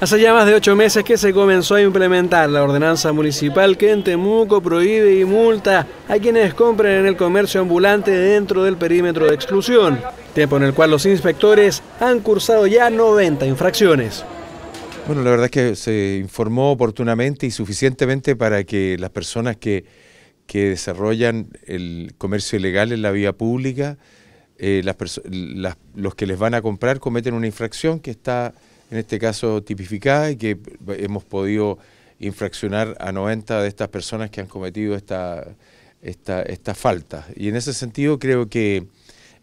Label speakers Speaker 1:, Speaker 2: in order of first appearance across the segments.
Speaker 1: Hace ya más de ocho meses que se comenzó a implementar la ordenanza municipal que en Temuco prohíbe y multa a quienes compren en el comercio ambulante dentro del perímetro de exclusión, tiempo en el cual los inspectores han cursado ya 90 infracciones.
Speaker 2: Bueno, la verdad es que se informó oportunamente y suficientemente para que las personas que, desarrollan el comercio ilegal en la vía pública, eh, los que les van a comprar cometen una infracción que está en este caso tipificada y que hemos podido infraccionar a 90 de estas personas que han cometido esta, esta, falta. Y en ese sentido creo que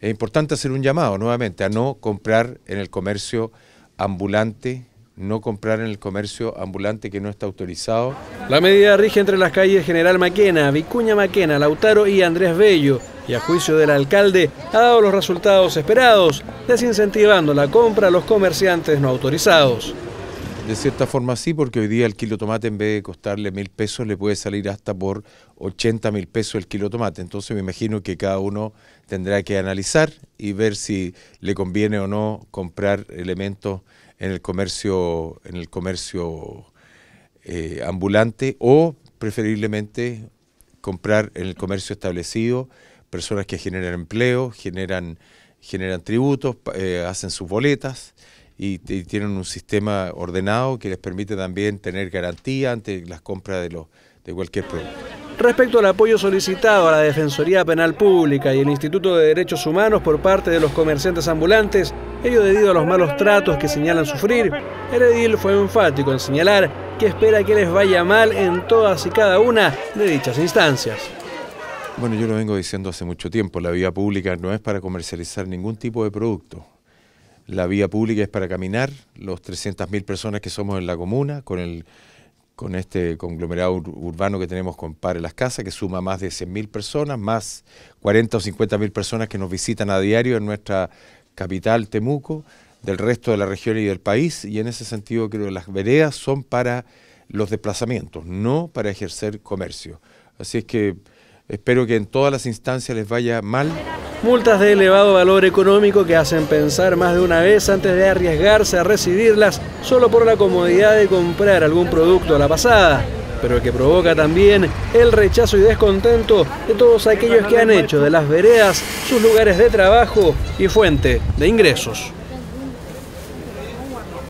Speaker 2: es importante hacer un llamado nuevamente a no comprar en el comercio ambulante no comprar en el comercio ambulante que no está autorizado. La medida rige entre las calles
Speaker 1: General Maquena, Vicuña Maquena, Lautaro y Andrés Bello y a juicio del alcalde ha dado los resultados esperados, desincentivando la compra a los comerciantes no autorizados.
Speaker 2: De cierta forma sí, porque hoy día el kilo tomate en vez de costarle mil pesos le puede salir hasta por 80 mil pesos el kilo tomate. Entonces me imagino que cada uno tendrá que analizar y ver si le conviene o no comprar elementos en el comercio, en el comercio eh, ambulante o preferiblemente comprar en el comercio establecido personas que generan empleo, generan, generan tributos, eh, hacen sus boletas y, tienen un sistema ordenado que les permite también tener garantía ante las compras de, los, de cualquier producto.
Speaker 1: Respecto al apoyo solicitado a la Defensoría Penal Pública y el Instituto de Derechos Humanos por parte de los comerciantes ambulantes, ello debido a los malos tratos que señalan sufrir, Heredil fue enfático en señalar que espera que les vaya mal en todas y cada una de dichas instancias.
Speaker 2: Bueno, yo lo vengo diciendo hace mucho tiempo, la vía pública no es para comercializar ningún tipo de producto. La vía pública es para caminar, los 300.000 personas que somos en la comuna, con, el, con este conglomerado urbano que tenemos con Pare Las Casas, que suma más de 100.000 personas, más 40 o 50.000 personas que nos visitan a diario en nuestra capital, Temuco, del resto de la región y del país, y en ese sentido creo que las veredas son para los desplazamientos, no para ejercer comercio. Así es que Espero que en todas las instancias les vaya mal. Multas de
Speaker 1: elevado valor económico que hacen pensar más de una vez antes de arriesgarse a recibirlas solo por la comodidad de comprar algún producto a la pasada, pero que provoca también el rechazo y descontento de todos aquellos que han hecho de las veredas sus lugares de trabajo y fuente de ingresos.